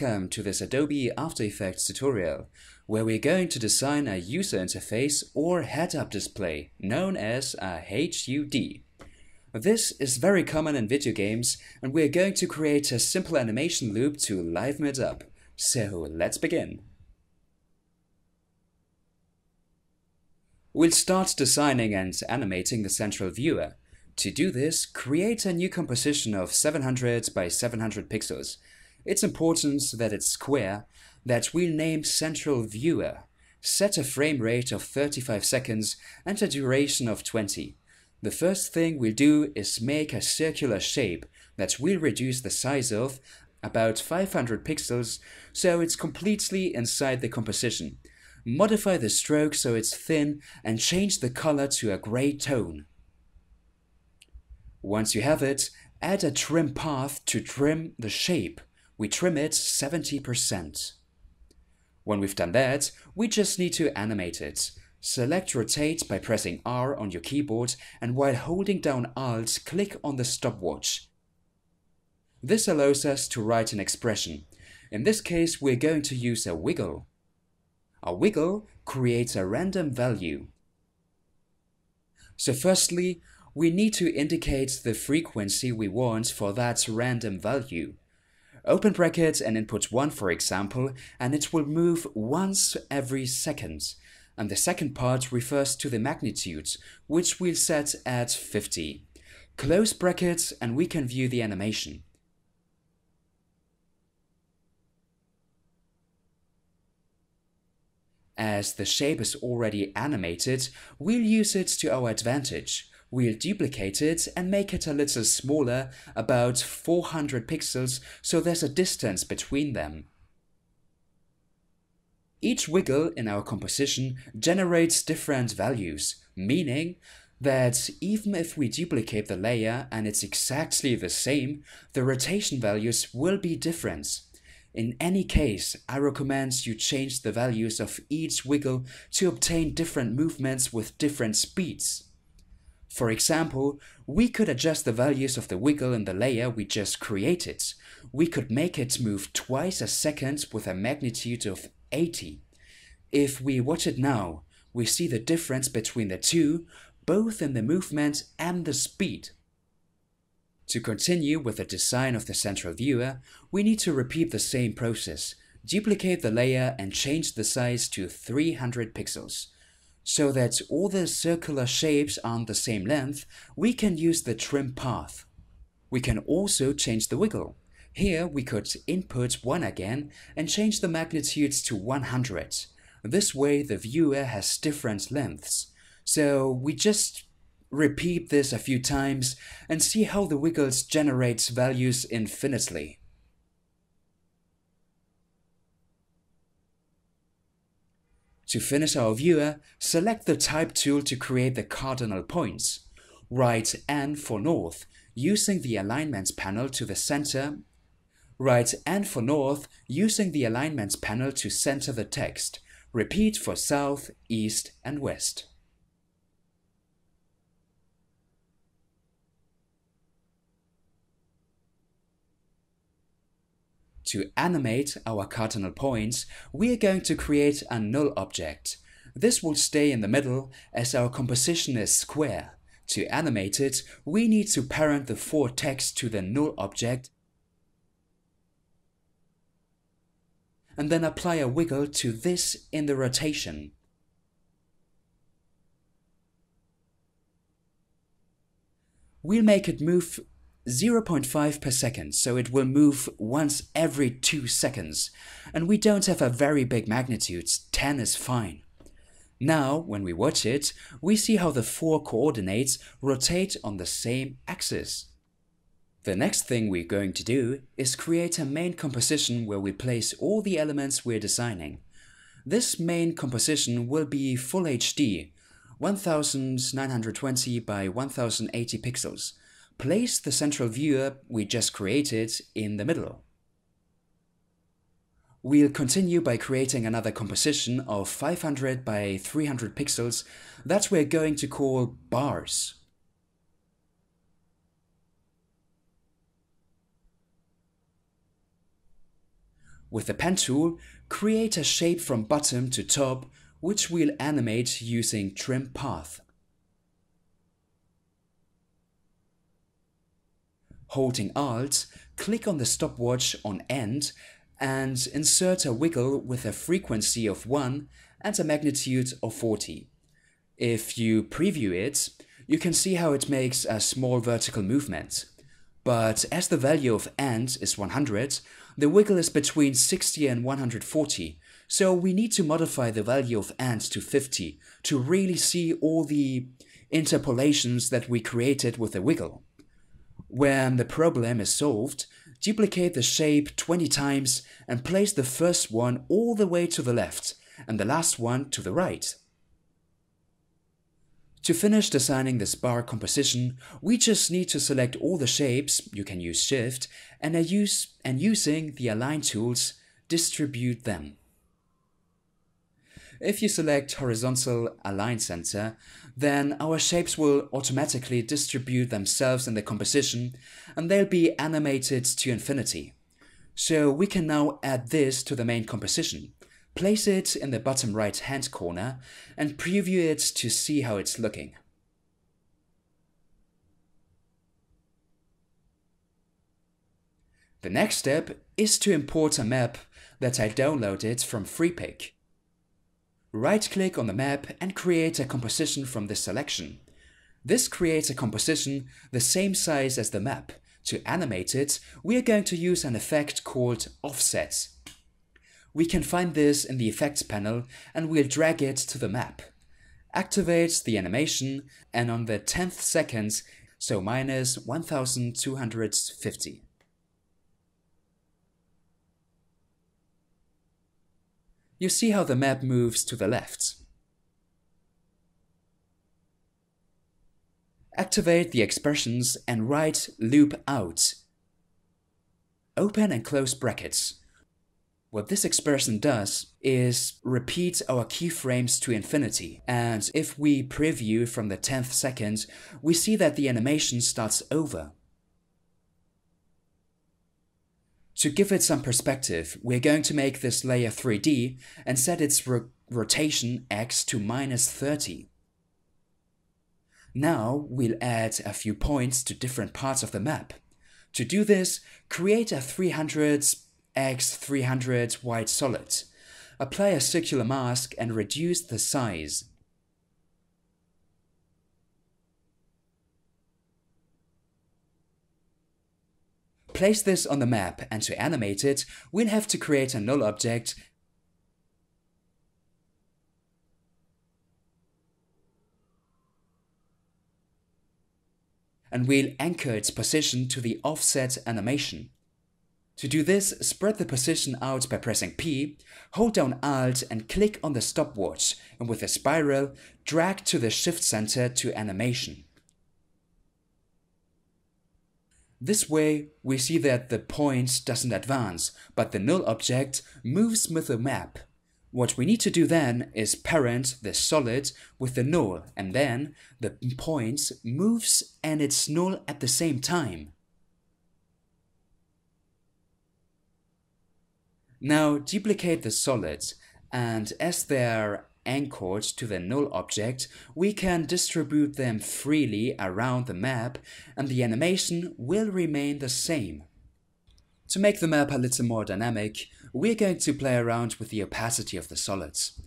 Welcome to this Adobe After Effects tutorial, where we're going to design a user interface or head-up display, known as a HUD. This is very common in video games, and we're going to create a simple animation loop to liven it up. So let's begin. We'll start designing and animating the central viewer. To do this, create a new composition of 700 by 700 pixels it's important that it's square, that we'll name Central Viewer, set a frame rate of 35 seconds and a duration of 20. The first thing we'll do is make a circular shape that we'll reduce the size of about 500 pixels so it's completely inside the composition. Modify the stroke so it's thin and change the color to a grey tone. Once you have it, add a trim path to trim the shape we trim it 70%. When we've done that, we just need to animate it. Select rotate by pressing R on your keyboard and while holding down Alt, click on the stopwatch. This allows us to write an expression. In this case, we're going to use a wiggle. A wiggle creates a random value. So firstly, we need to indicate the frequency we want for that random value. Open bracket and input 1 for example, and it will move once every second. And the second part refers to the magnitude, which we'll set at 50. Close bracket and we can view the animation. As the shape is already animated, we'll use it to our advantage. We'll duplicate it and make it a little smaller, about 400 pixels, so there's a distance between them. Each wiggle in our composition generates different values, meaning that even if we duplicate the layer and it's exactly the same, the rotation values will be different. In any case, I recommend you change the values of each wiggle to obtain different movements with different speeds. For example, we could adjust the values of the wiggle in the layer we just created. We could make it move twice a second with a magnitude of 80. If we watch it now, we see the difference between the two, both in the movement and the speed. To continue with the design of the central viewer, we need to repeat the same process, duplicate the layer and change the size to 300 pixels. So that all the circular shapes are the same length, we can use the trim path. We can also change the wiggle. Here we could input 1 again and change the magnitude to 100. This way the viewer has different lengths. So we just repeat this a few times and see how the wiggles generates values infinitely. To finish our viewer, select the Type tool to create the cardinal points. Write N for North, using the Alignments panel to the center. Write N for North, using the Alignments panel to center the text. Repeat for South, East, and West. To animate our cardinal points, we are going to create a null object. This will stay in the middle as our composition is square. To animate it, we need to parent the four texts to the null object and then apply a wiggle to this in the rotation. We'll make it move 0.5 per second, so it will move once every 2 seconds, and we don't have a very big magnitude, 10 is fine. Now, when we watch it, we see how the four coordinates rotate on the same axis. The next thing we're going to do is create a main composition where we place all the elements we're designing. This main composition will be Full HD, 1920 by 1080 pixels, place the central viewer we just created in the middle. We'll continue by creating another composition of 500 by 300 pixels that we're going to call bars. With the pen tool, create a shape from bottom to top, which we'll animate using trim path. Holding Alt, click on the stopwatch on end and insert a wiggle with a frequency of 1 and a magnitude of 40. If you preview it, you can see how it makes a small vertical movement. But as the value of end is 100, the wiggle is between 60 and 140, so we need to modify the value of end to 50 to really see all the interpolations that we created with the wiggle. When the problem is solved, duplicate the shape 20 times and place the first one all the way to the left and the last one to the right. To finish designing this bar composition, we just need to select all the shapes, you can use Shift, and, use, and using the Align tools, distribute them. If you select Horizontal Align Center, then our shapes will automatically distribute themselves in the composition and they'll be animated to infinity. So we can now add this to the main composition, place it in the bottom right hand corner and preview it to see how it's looking. The next step is to import a map that I downloaded from FreePick. Right-click on the map and create a composition from this selection. This creates a composition the same size as the map. To animate it, we are going to use an effect called Offset. We can find this in the Effects panel and we'll drag it to the map. Activate the animation and on the 10th second, so minus 1250. you see how the map moves to the left. Activate the expressions and write loop out. Open and close brackets. What this expression does is repeat our keyframes to infinity, and if we preview from the 10th second, we see that the animation starts over. To give it some perspective, we're going to make this layer 3D and set its ro rotation x to minus 30. Now we'll add a few points to different parts of the map. To do this, create a 300 x 300 wide solid. Apply a circular mask and reduce the size. place this on the map and to animate it, we'll have to create a null object and we'll anchor its position to the offset animation. To do this, spread the position out by pressing P, hold down Alt and click on the stopwatch, and with a spiral, drag to the shift center to animation. This way, we see that the point doesn't advance, but the null object moves with the map. What we need to do then is parent the solid with the null, and then the point moves and its null at the same time. Now duplicate the solids, and as they're anchored to the null object, we can distribute them freely around the map and the animation will remain the same. To make the map a little more dynamic, we're going to play around with the opacity of the solids.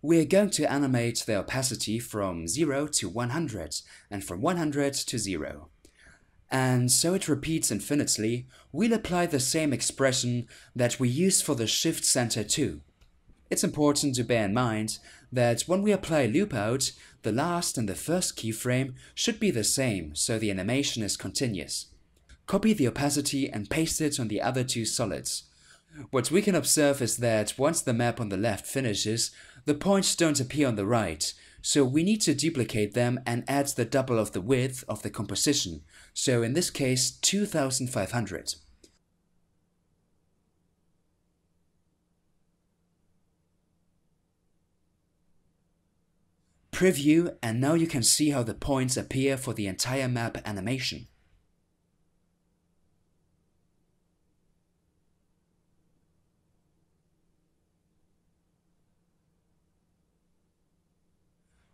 We're going to animate the opacity from 0 to 100, and from 100 to 0. And so it repeats infinitely, we'll apply the same expression that we used for the shift center too. It's important to bear in mind that when we apply loop out, the last and the first keyframe should be the same so the animation is continuous. Copy the opacity and paste it on the other two solids. What we can observe is that once the map on the left finishes, the points don't appear on the right, so we need to duplicate them and add the double of the width of the composition, so in this case 2500. Preview and now you can see how the points appear for the entire map animation.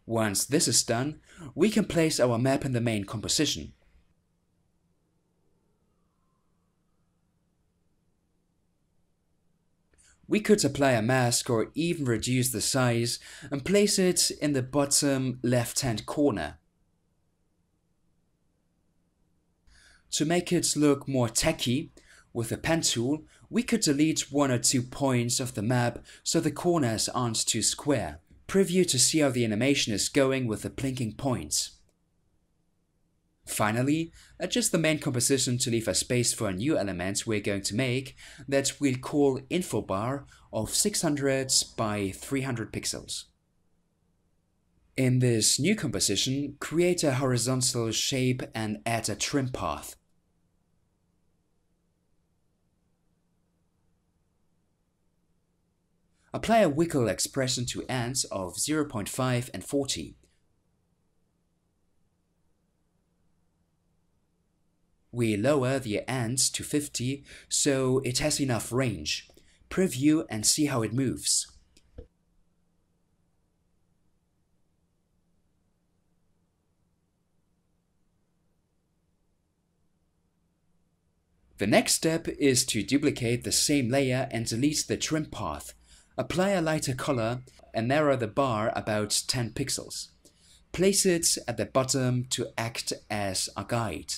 Once this is done, we can place our map in the main composition. We could apply a mask or even reduce the size and place it in the bottom left hand corner. To make it look more techy, with the pen tool, we could delete one or two points of the map so the corners aren't too square. Preview to see how the animation is going with the blinking points. Finally, adjust uh, the main composition to leave a space for a new element we're going to make that we'll call info bar of 600 by 300 pixels. In this new composition, create a horizontal shape and add a trim path. Apply a wiggle expression to ends of 0.5 and 40. We lower the ends to 50 so it has enough range. Preview and see how it moves. The next step is to duplicate the same layer and delete the trim path. Apply a lighter color and narrow the bar about 10 pixels. Place it at the bottom to act as a guide.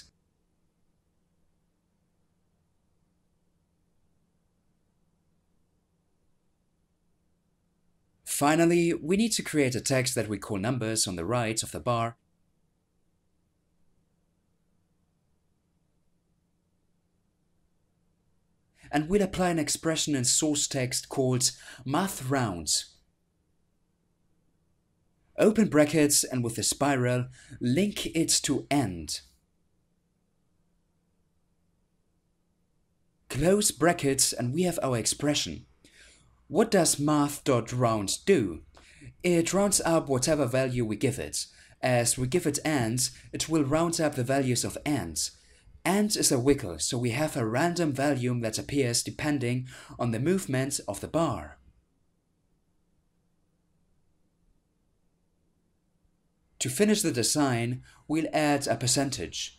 Finally, we need to create a text that we call numbers on the right of the bar and we'll apply an expression in source text called math rounds. Open brackets and with a spiral, link it to end. Close brackets and we have our expression. What does math.round do? It rounds up whatever value we give it. As we give it ants, it will round up the values of ants. Ant is a wiggle, so we have a random value that appears depending on the movement of the bar. To finish the design, we'll add a percentage.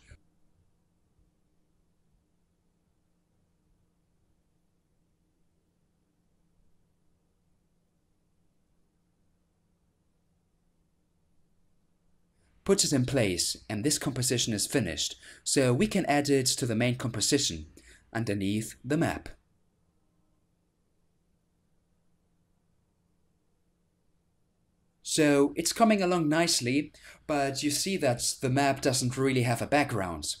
Put it in place and this composition is finished, so we can add it to the main composition, underneath the map. So it's coming along nicely, but you see that the map doesn't really have a background.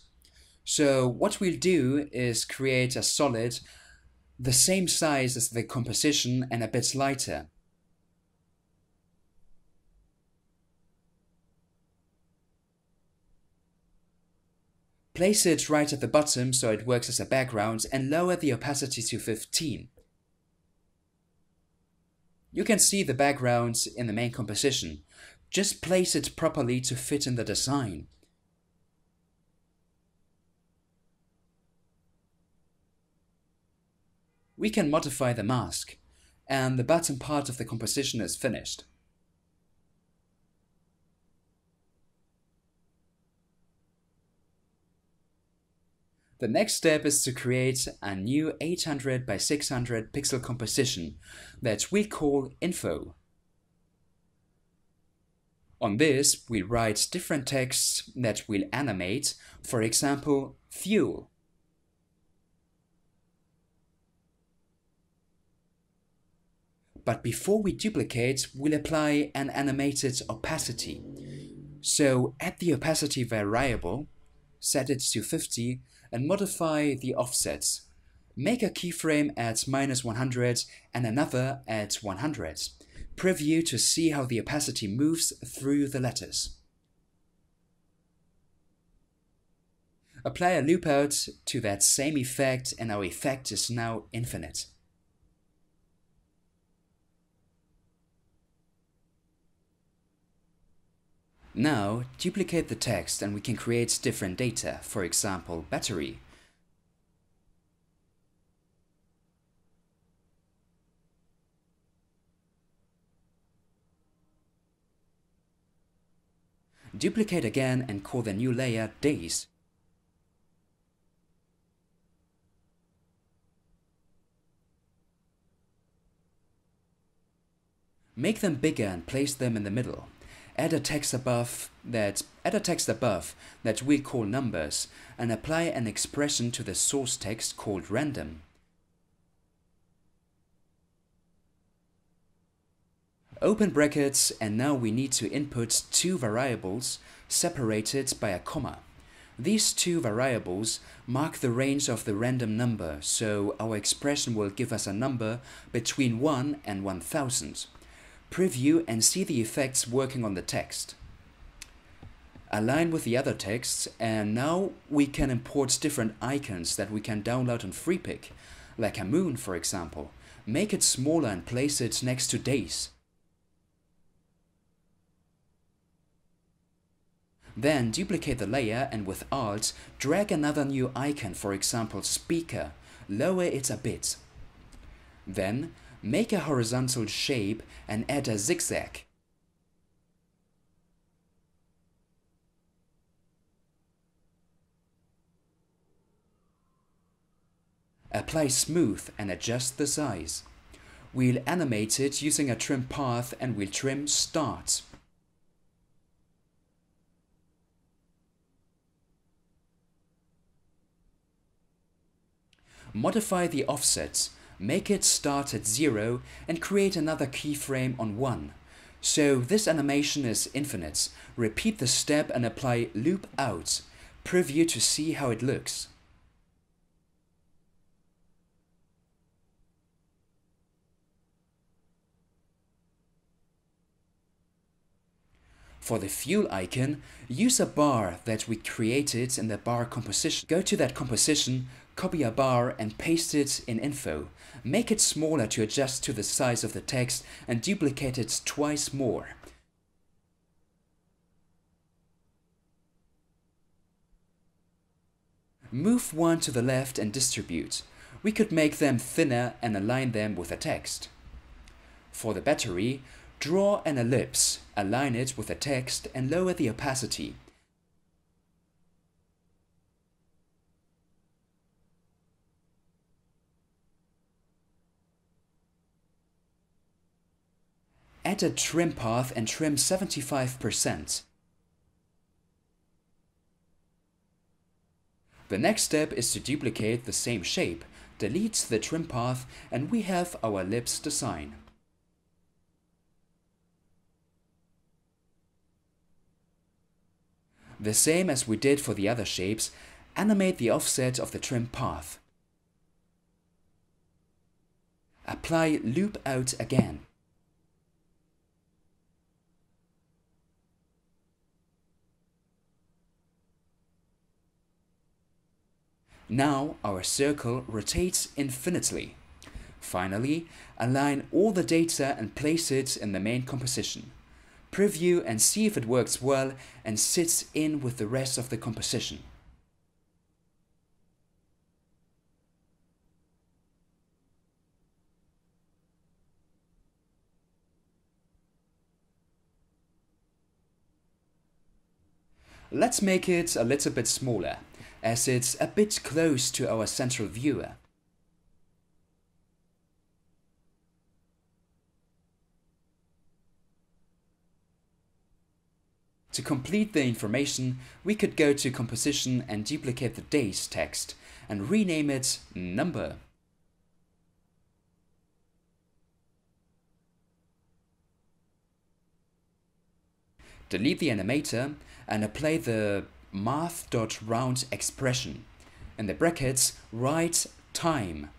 So what we'll do is create a solid the same size as the composition and a bit lighter. Place it right at the bottom so it works as a background and lower the opacity to 15. You can see the background in the main composition. Just place it properly to fit in the design. We can modify the mask, and the bottom part of the composition is finished. The next step is to create a new 800 by 600 pixel composition that we call info. On this, we write different texts that will animate, for example, fuel. But before we duplicate, we'll apply an animated opacity. So add the opacity variable, set it to 50 and modify the offsets. Make a keyframe at minus 100 and another at 100. Preview to see how the opacity moves through the letters. Apply a loopout to that same effect and our effect is now infinite. Now, duplicate the text and we can create different data, for example, battery. Duplicate again and call the new layer Days. Make them bigger and place them in the middle add a text above that add a text above that we call numbers and apply an expression to the source text called random. Open brackets and now we need to input two variables separated by a comma. These two variables mark the range of the random number, so our expression will give us a number between 1 and 1000 preview and see the effects working on the text. Align with the other texts and now we can import different icons that we can download on FreePick, like a moon for example. Make it smaller and place it next to days. Then duplicate the layer and with Alt, drag another new icon, for example speaker, lower it a bit. Then Make a horizontal shape and add a zigzag. Apply smooth and adjust the size. We'll animate it using a trim path and we'll trim start. Modify the offsets make it start at 0 and create another keyframe on 1. So this animation is infinite. Repeat the step and apply loop out. Preview to see how it looks. For the fuel icon, use a bar that we created in the bar composition. Go to that composition, copy a bar and paste it in info, make it smaller to adjust to the size of the text and duplicate it twice more. Move one to the left and distribute. We could make them thinner and align them with the text. For the battery, draw an ellipse, align it with the text and lower the opacity. Add a trim path and trim 75%. The next step is to duplicate the same shape, delete the trim path, and we have our lips design. The same as we did for the other shapes, animate the offset of the trim path. Apply loop out again. Now our circle rotates infinitely. Finally, align all the data and place it in the main composition. Preview and see if it works well and sits in with the rest of the composition. Let's make it a little bit smaller as it's a bit close to our central viewer. To complete the information, we could go to composition and duplicate the days text and rename it number. Delete the animator and apply the math.roundExpression. In the brackets, write time.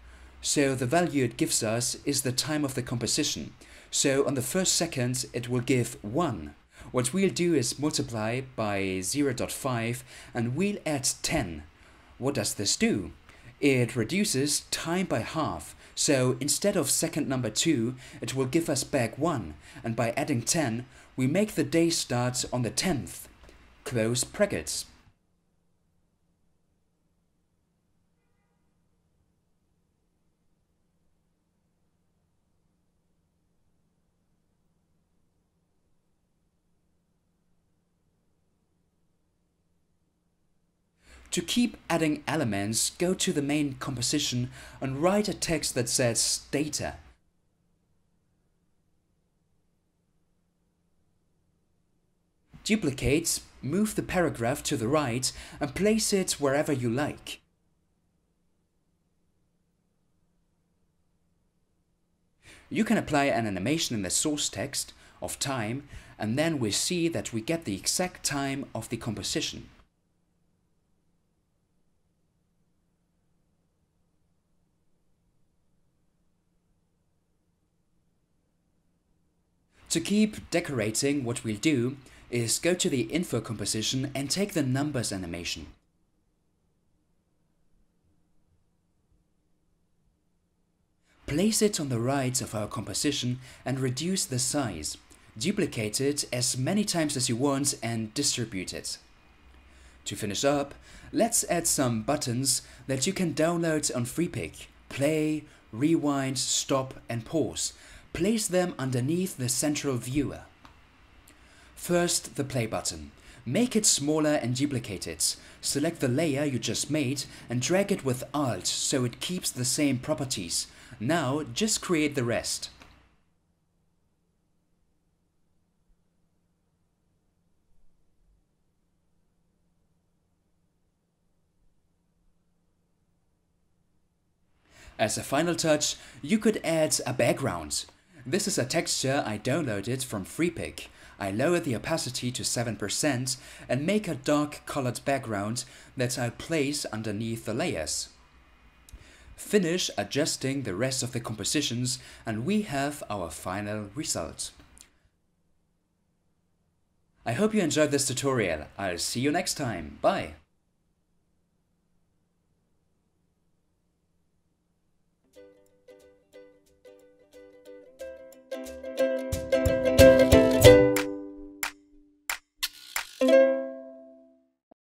So the value it gives us is the time of the composition. So on the first second, it will give 1. What we'll do is multiply by 0.5 and we'll add 10. What does this do? It reduces time by half, so instead of second number 2, it will give us back 1, and by adding 10, we make the day start on the 10th. Close brackets. To keep adding elements, go to the main composition and write a text that says data. Duplicate Move the paragraph to the right and place it wherever you like. You can apply an animation in the source text of time and then we see that we get the exact time of the composition. To keep decorating what we'll do, is go to the info composition and take the numbers animation. Place it on the right of our composition and reduce the size. Duplicate it as many times as you want and distribute it. To finish up, let's add some buttons that you can download on FreePick. Play, rewind, stop and pause. Place them underneath the central viewer. First, the play button. Make it smaller and duplicate it. Select the layer you just made and drag it with Alt so it keeps the same properties. Now just create the rest. As a final touch, you could add a background. This is a texture I downloaded from FreePick. I lower the opacity to 7% and make a dark colored background that I place underneath the layers. Finish adjusting the rest of the compositions and we have our final result. I hope you enjoyed this tutorial. I'll see you next time. Bye!